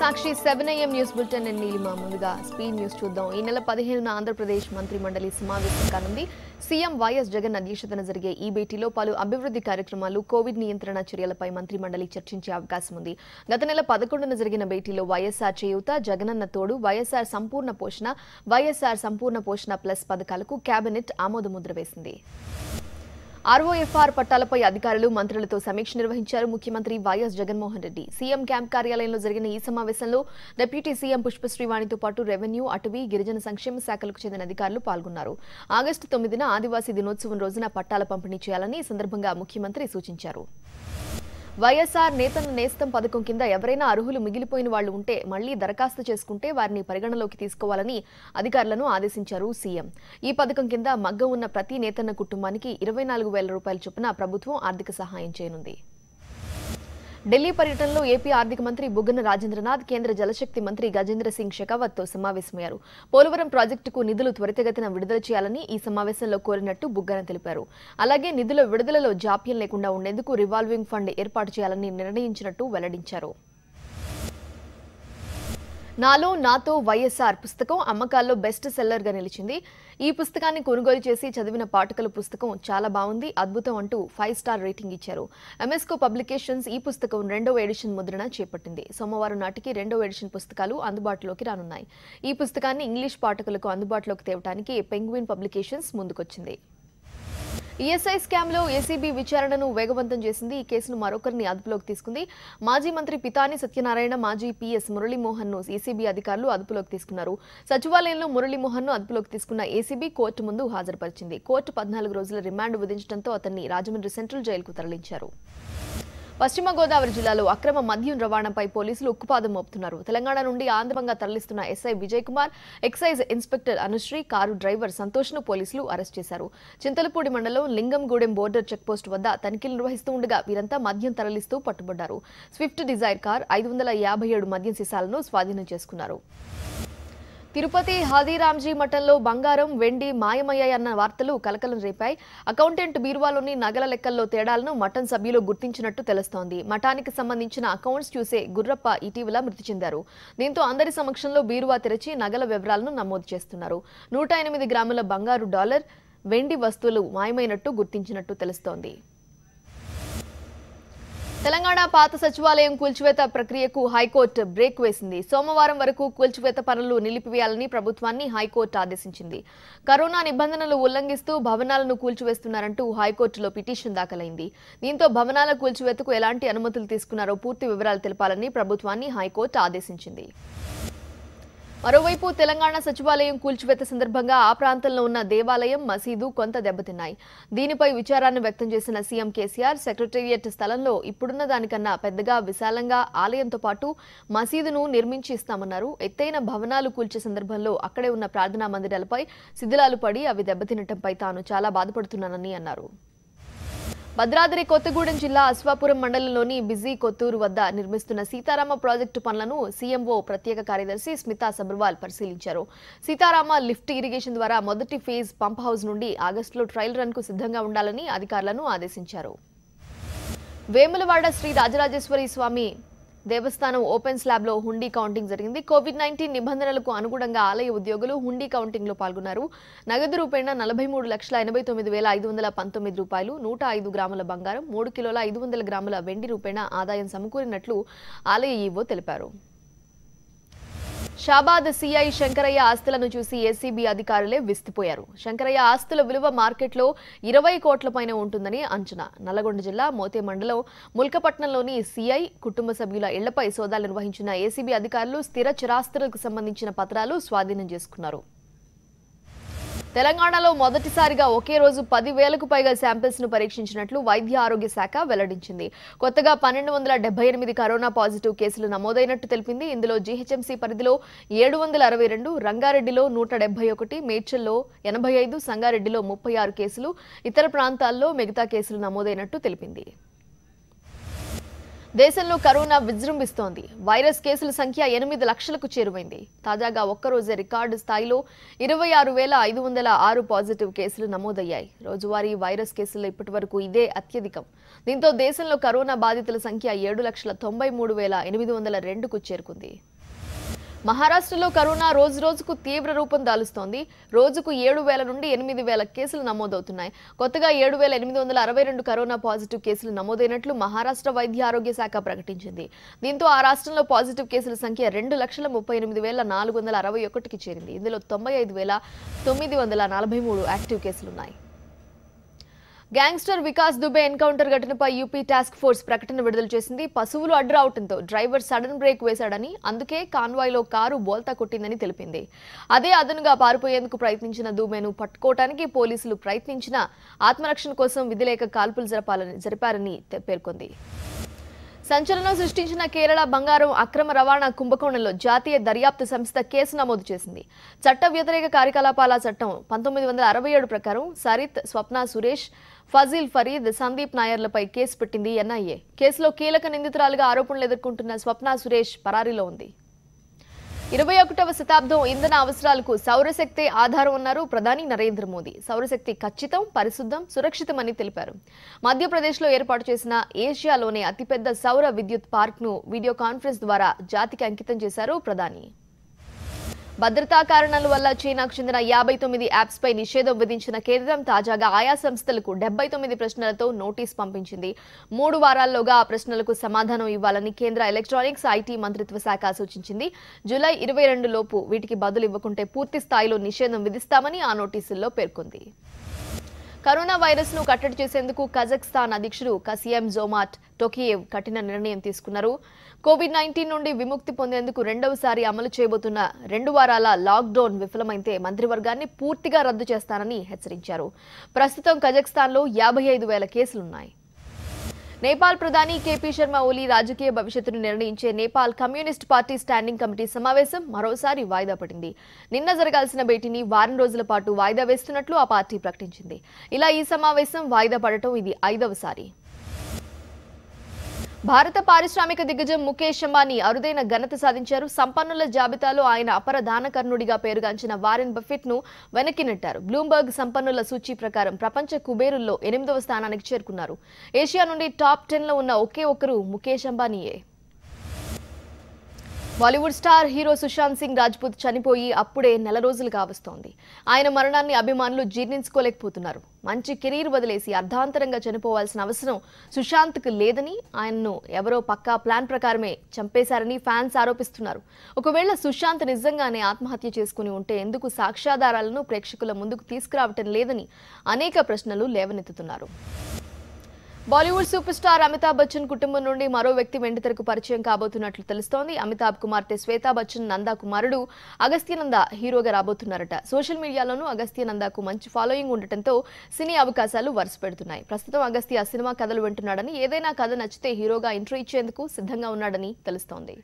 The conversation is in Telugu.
Sakshi seven AM news bulletin Neelima ముందుగా స్పీడ్ న్యూస్ చూద్దాం ఈ నెల పదిహేనున ఆంధ్రప్రదేశ్ మంత్రి మండలి సమావేశం కానుంది సీఎం వైఎస్ జగన్ అధ్యక్షతన జరిగే ఈ భేటీలో పలు అభివృద్ధి కార్యక్రమాలు కోవిడ్ నియంత్రణ చర్యలపై మంత్రి మండలి చర్చించే అవకాశం ఉంది గత నెల పదకొండున జరిగిన భేటీలో వైఎస్ఆర్ చేయూత జగనన్న తోడు వైఎస్ఆర్ సంపూర్ణ పోషణ వైఎస్ఆర్ సంపూర్ణ పోషణ ప్లస్ పథకాలకు కేబినెట్ ఆమోదముద్ర వేసింది ఆర్ఓఎఫ్ఆర్ పట్టాలపై అధికారులు మంత్రులతో సమీక్ష నిర్వహించారు ముఖ్యమంత్రి వైఎస్ జగన్మోహన్ రెడ్డి సీఎం క్యాంప్ కార్యాలయంలో జరిగిన ఈ సమావేశంలో డిప్యూటీ సీఎం పుష్పశ్రీవాణితో పాటు రెవెన్యూ అటవీ గిరిజన సంక్షేమ శాఖలకు చెందిన అధికారులు పాల్గొన్నారు ఆగస్టు తొమ్మిదిన ఆదివాసీ దినోత్సవం రోజున పట్టాల పంపిణీ చేయాలని ఈ సందర్భంగా ముఖ్యమంత్రి సూచించారు వైఎస్ఆర్ నేతన్న నేస్తం పథకం కింద ఎవరైనా అర్హులు మిగిలిపోయిన వాళ్లు ఉంటే మళ్లీ దరఖాస్తు చేసుకుంటే వారిని పరిగణలోకి తీసుకోవాలని అధికారులను ఆదేశించారు సీఎం ఈ పథకం కింద మగ్గం ఉన్న ప్రతి నేతన్న కుటుంబానికి ఇరవై నాలుగు వేల రూపాయల చొప్పున ప్రభుత్వం ఆర్థిక సహాయం చేయనుంది ఢిల్లీ పర్యటనలో ఏపీ ఆర్థిక మంత్రి బుగ్గన రాజేంద్రనాథ్ కేంద్ర జలశక్తి మంత్రి గజేంద్ర సింగ్ షెకావత్తో సమావేశమయ్యారు పోలవరం ప్రాజెక్టుకు నిధులు త్వరితగతిన విడుదల చేయాలని ఈ సమావేశంలో కోరినట్టు బుగ్గన తెలిపారు అలాగే నిధుల విడుదలలో జాప్యం లేకుండా ఉండేందుకు రివాల్వింగ్ ఫండ్ ఏర్పాటు చేయాలని నిర్ణయించినట్టు వెల్లడించారు నాలో నాతో వైఎస్ఆర్ పుస్తకం అమ్మకాల్లో బెస్ట్ సెల్లర్గా నిలిచింది ఈ పుస్తకాన్ని కొనుగోలు చేసి చదివిన పాఠకుల పుస్తకం చాలా బాగుంది అద్భుతం అంటూ ఫైవ్ స్టార్ రేటింగ్ ఇచ్చారు ఎంఎస్కో పబ్లికేషన్స్ ఈ పుస్తకం రెండవ ఎడిషన్ ముద్రణ చేపట్టింది సోమవారం నాటికి రెండవ ఎడిషన్ పుస్తకాలు అందుబాటులోకి రానున్నాయి ఈ పుస్తకాన్ని ఇంగ్లీష్ పాఠకులకు అందుబాటులోకి తేవడానికి పెంగ్విన్ పబ్లికేషన్స్ ముందుకొచ్చింది ఈఎస్ఐ స్కామ్ లో ఏసీబీ విచారణను వేగవంతం చేసింది ఈ కేసును మరొకరిని అదుపులోకి తీసుకుంది మాజీ మంత్రి పితాని సత్యనారాయణ మాజీ పీఎస్ మురళీమోహన్ను ఏసీబీ అధికారులు అదుపులోకి తీసుకున్నారు సచివాలయంలో మురళీమోహన్ను అదుపులోకి తీసుకున్న ఏసీబీ కోర్టు ముందు హాజరుపరిచింది కోర్టు పద్నాలుగు రోజుల రిమాండ్ విధించడంతో అతన్ని రాజమండ్రి సెంట్రల్ జైలుకు తరలించారు పశ్చిమ గోదావరి జిల్లాలో అక్రమ మద్యం రవాణాపై పోలీసులు ఉక్కుపాదం మోపుతున్నారు తెలంగాణ నుండి ఆంధ్రంగా తరలిస్తున్న SI Vijay Kumar excise inspector Anushree car driver ను పోలీసులు అరెస్ట్ చేశారు చింతలపూడి మండలం లింగంగూడెం బోర్డర్ చెక్పోస్ట్ వద్ద తనిఖీలు నిర్వహిస్తూ ఉండగా వీరంతా మద్యం తరలిస్తూ పట్టుబడ్డారు స్విఫ్ట్ డిజైర్ కార్ ఐదు వందల యాభై ఏడు మద్యం సీసాలను స్వాధీనం చేసుకున్నారు తిరుపతి హాదీరామ్జీ మఠంలో బంగారం వెండి మాయమయ్యాయన్న వార్తలు కలకలం రేపాయి అకౌంటెంట్ బీరువాలోని నగల లెక్కల్లో తేడాలను మఠం సభ్యులు గుర్తించినట్టు తెలుస్తోంది మఠానికి సంబంధించిన అకౌంట్స్ చూసే గుర్రప్ప ఇటీవల మృతి చెందారు దీంతో అందరి సమక్షంలో బీరువా తెరచి నగల వివరాలను నమోదు చేస్తున్నారు నూట ఎనిమిది గ్రాముల బంగారు డాలర్ వెండి వస్తువులు మాయమైనట్టు గుర్తించినట్టు తెలుస్తోంది తెలంగాణ పాత సచివాలయం కూల్చివేత ప్రక్రియకు హైకోర్టు బ్రేక్ వేసింది సోమవారం వరకు కూల్చివేత పనులు నిలిపివేయాలని ప్రభుత్వాన్ని హైకోర్టు ఆదేశించింది కరోనా నిబంధనలు ఉల్లంఘిస్తూ భవనాలను కూల్చివేస్తున్నారంటూ హైకోర్టులో పిటిషన్ దాఖలైంది దీంతో భవనాల కూల్చివేతకు ఎలాంటి అనుమతులు తీసుకున్నారో పూర్తి వివరాలు తెలపాలని ప్రభుత్వాన్ని హైకోర్టు ఆదేశించింది మరోవైపు తెలంగాణ సచివాలయం కూల్చివేత సందర్భంగా ఆ ప్రాంతంలో ఉన్న దేవాలయం మసీదు కొంత దెబ్బతిన్నాయి దీనిపై విచారాన్ని వ్యక్తం చేసిన సీఎం కేసీఆర్ సెక్రటేరియట్ స్థలంలో ఇప్పుడున్న దానికన్నా పెద్దగా విశాలంగా ఆలయంతో పాటు మసీదును నిర్మించి ఇస్తామన్నారు ఎత్తైన భవనాలు కూల్చే సందర్భంలో అక్కడే ఉన్న ప్రార్థనా మందిరాలపై శిథిలాలు పడి అవి దెబ్బతినటంపై తాను చాలా బాధపడుతున్నానని అన్నారు భద్రాద్రి కొత్తగూడెం జిల్లా అశ్వాపురం మండలంలోని బిజీ కొత్తూరు వద్ద నిర్మిస్తున్న సీతారామ ప్రాజెక్టు పనులను సీఎంఓ ప్రత్యేక కార్యదర్శి స్మితా సబర్వాల్ పరిశీలించారు సీతారామ లిఫ్ట్ ఇరిగేషన్ ద్వారా మొదటి ఫేజ్ పంప్ హౌస్ నుండి ఆగస్టులో ట్రయల్ రన్కు సిద్ధంగా ఉండాలని అధికారులను ఆదేశించారు వేములవాడ శ్రీ రాజరాజేశ్వరి స్వామి దేవస్థానం ఓపెన్ స్లాబ్లో హుండీ కౌంటింగ్ జరిగింది కోవిడ్ నైన్టీన్ నిబంధనలకు అనుగుణంగా ఆలయ ఉద్యోగులు హుండీ కౌంటింగ్లో పాల్గొన్నారు నగదు రూపేణ నలభై మూడు లక్షల ఎనభై తొమ్మిది వేల ఐదు వందల పంతొమ్మిది రూపాయలు నూట ఐదు గ్రాముల బంగారం మూడు కిలోల ఐదు వందల గ్రాముల వెండి రూపేణ ఆదాయం సమకూరినట్లు ఆలయ ఈవో తెలిపారు షాబాద్ సిఐ శంకరయ్య ఆస్తులను చూసి ఏసీబీ అధికారులే విస్తుపోయారు శంకరయ్య ఆస్తుల విలువ మార్కెట్లో ఇరవై కోట్ల పైన ఉంటుందని అంచనా నల్లగొండ జిల్లా మోతే మండలం ముల్కపట్నంలోని సిఐ కుటుంబ సభ్యుల ఇళ్లపై సోదాలు నిర్వహించిన ఏసీబీ అధికారులు స్థిర చిరాస్తులకు సంబంధించిన పత్రాలు స్వాధీనం చేసుకున్నారు తెలంగాణలో మొదటిసారిగా ఒకే రోజు పదివేలకు పైగా శాంపిల్స్ ను పరీక్షించినట్లు వైద్య ఆరోగ్య శాఖ వెల్లడించింది కొత్తగా పన్నెండు వందల డెబ్బై ఎనిమిది కరోనా పాజిటివ్ కేసులు నమోదైనట్టు తెలిపింది ఇందులో జీహెచ్ఎంసీ పరిధిలో ఏడు వందల అరవై రెండు రంగారెడ్డిలో నూట డెబ్బై ఒకటి మేడ్చల్లో ఎనభై ఐదు సంగారెడ్డిలో ముప్పై ఆరు కేసులు ఇతర ప్రాంతాల్లో మిగతా కేసులు నమోదైనట్టు తెలిపింది దేశంలో కరోనా విజృంభిస్తోంది వైరస్ కేసుల సంఖ్య ఎనిమిది లక్షలకు చేరువైంది తాజాగా ఒక్కరోజే రికార్డు స్థాయిలో ఇరవై ఆరు వేల ఐదు వందల ఆరు పాజిటివ్ కేసులు నమోదయ్యాయి రోజువారీ వైరస్ కేసుల్లో ఇప్పటి వరకు ఇదే అత్యధికం దీంతో దేశంలో కరోనా బాధితుల సంఖ్య ఏడు లక్షల తొంభై మూడు వేల ఎనిమిది వందల రెండుకు చేరుకుంది మహారాష్ట్రలో కరోనా రోజు రోజుకు తీవ్ర రూపం దాలుస్తోంది రోజుకు ఏడు వేల నుండి ఎనిమిది వేల కేసులు నమోదవుతున్నాయి కొత్తగా ఏడు వేల ఎనిమిది వందల అరవై రెండు కరోనా పాజిటివ్ కేసులు నమోదైనట్లు మహారాష్ట్ర వైద్య ఆరోగ్య శాఖ ప్రకటించింది దీంతో ఆ రాష్ట్రంలో పాజిటివ్ కేసుల సంఖ్య రెండు లక్షల ముప్పై ఎనిమిది వేల నాలుగు వందల అరవై ఒకటికి చేరింది ఇందులో తొంభై ఐదు వేల తొమ్మిది వందల నలభై మూడు యాక్టివ్ కేసులున్నాయి గ్యాంగ్స్టర్ వికాస్ దుబే ఎన్కౌంటర్ ఘటనపై యూపీ టాస్క్ ఫోర్స్ ప్రకటన విడుదల చేసింది పశువులు అడ్డరావటంతో డ్రైవర్ సడన్ బ్రేక్ వేశాడని అందుకే కాన్వాయ్లో కారు బోల్తా కొట్టిందని తెలిపింది అదే అదనుగా పారిపోయేందుకు ప్రయత్నించిన దుబేను పట్టుకోవటానికి పోలీసులు ప్రయత్నించిన ఆత్మరక్షణ కోసం విధిలేక కాల్పులు జరపాలని జరిపారని పేర్కొంది సంచలనం సృష్టించిన కేరళ బంగారం అక్రమ రవాణా కుంభకోణంలో జాతీయ దర్యాప్తు సంస్థ కేసు నమోదు చేసింది చట్ట వ్యతిరేక కార్యకలాపాల చట్టం పంతొమ్మిది వందల అరవై ఏడు ప్రకారం సరిత్ స్వప్న సురేష్ ఫజీల్ ఫరీద్ సందీప్ నాయర్లపై కేసు పెట్టింది ఎన్ఐఏ కేసులో కీలక నిందితురాలుగా ఆరోపణలు ఎదుర్కొంటున్న స్వప్న సురేష్ పరారీలో ఉంది ఇరవై ఒకటవ శతాబ్దం ఇంధన అవసరాలకు సౌరశక్తి ఆధారం అన్నారు ప్రధాని నరేంద్ర మోదీ సౌరశక్తి ఖచ్చితం పరిశుద్ధం సురక్షితమని తెలిపారు మధ్యప్రదేశ్లో ఏర్పాటు చేసిన ఏషియాలోనే అతిపెద్ద సౌర విద్యుత్ పార్క్ను వీడియో కాన్ఫరెన్స్ ద్వారా జాతికి అంకితం చేశారు ప్రధాని భద్రతా కారణాల వల్ల చైనాకు చెందిన యాభై తొమ్మిది యాప్స్పై నిషేధం విధించిన కేంద్రం తాజాగా ఆయా సంస్థలకు డెబ్బై తొమ్మిది ప్రశ్నలతో నోటీస్ పంపించింది మూడు వారాల్లోగా ఆ ప్రశ్నలకు సమాధానం ఇవ్వాలని కేంద్ర ఎలక్ట్రానిక్స్ ఐటీ మంత్రిత్వ శాఖ సూచించింది జూలై ఇరవై లోపు వీటికి బదులు ఇవ్వకుంటే పూర్తి స్థాయిలో నిషేధం విధిస్తామని ఆ నోటీసుల్లో పేర్కొంది కరోనా వైరస్ ను కట్టడి చేసేందుకు కజక్స్థాన్ అధ్యక్షుడు కసియం జోమాట్ టోకియేవ్ కఠిన నిర్ణయం తీసుకున్నారు కోవిడ్ నైన్టీన్ నుండి విముక్తి పొందేందుకు రెండవసారి అమలు చేయబోతున్న రెండు వారాల లాక్డౌన్ విఫలమైతే మంత్రివర్గాన్ని పూర్తిగా రద్దు చేస్తానని హెచ్చరించారు ప్రస్తుతం కజకిస్తాన్లో యాభై ఐదు వేల కేసులున్నాయి నేపాల్ ప్రధాని కేపీ శర్మ ఓలీ రాజకీయ భవిష్యత్తును నిర్ణయించే Nepal communist party standing committee సమావేశం మరోసారి వాయిదా పడింది నిన్న జరగాల్సిన భేటీని వారం రోజుల పాటు వాయిదా వేస్తున్నట్లు ఆ పార్టీ ప్రకటించింది ఇలా ఈ సమావేశం వాయిదా పడటం ఇది ఐదవసారి భారత పారిశ్రామిక దిగ్గజం ముఖేష్ అంబానీ అరుదైన ఘనత సాధించారు సంపన్నుల జాబితాలో ఆయన అపర దానకర్ణుడిగా పేరుగాంచిన వారెన్ బఫెట్ ను వెనక్కి నెట్టారు బ్లూంబర్గ్ సంపన్నుల సూచి ప్రకారం ప్రపంచ కుబేరుల్లో ఎనిమిదవ స్థానానికి చేరుకున్నారు ఏషియా నుండి టాప్ టెన్ లో ఉన్న ఒకే ఒక్కరు ముఖేష్ అంబానీయే Bollywood star hero Sushant Singh Rajput చనిపోయి అప్పుడే నెల రోజులు కావస్తోంది ఆయన మరణాన్ని అభిమానులు జీర్ణించుకోలేకపోతున్నారు మంచి కెరీర్ వదిలేసి అర్ధాంతరంగా చనిపోవాల్సిన అవసరం సుశాంత్కు లేదని ఆయన్ను ఎవరో పక్కా ప్లాన్ ప్రకారమే చంపేశారని ఫ్యాన్స్ ఆరోపిస్తున్నారు ఒకవేళ సుశాంత్ నిజంగానే ఆత్మహత్య చేసుకుని ఉంటే ఎందుకు సాక్ష్యాధారాలను ప్రేక్షకుల ముందుకు తీసుకురావటం లేదని అనేక ప్రశ్నలు లేవనెత్తుతున్నారు Bollywood super star Amitabh Bachchan కుటుంబం నుండి మరో వ్యక్తి వెండితెరకు పరిచయం కాబోతున్నట్లు తెలుస్తోంది అమితాబ్ కుమార్తె శ్వేతా బచ్చన్ నందా కుమారుడు అగస్త్యనంద హీరోగా రాబోతున్నారట సోషల్ మీడియాలోనూ అగస్త్యనందకు మంచి ఫాలోయింగ్ ఉండటంతో సినీ అవకాశాలు వరుస పెడుతున్నాయి ప్రస్తుతం అగస్త్య సినిమా కథలు వింటున్నాడని ఏదైనా కథ నచ్చితే హీరోగా ఎంట్రీ ఇచ్చేందుకు సిద్ధంగా ఉన్నాడని తెలుస్తోంది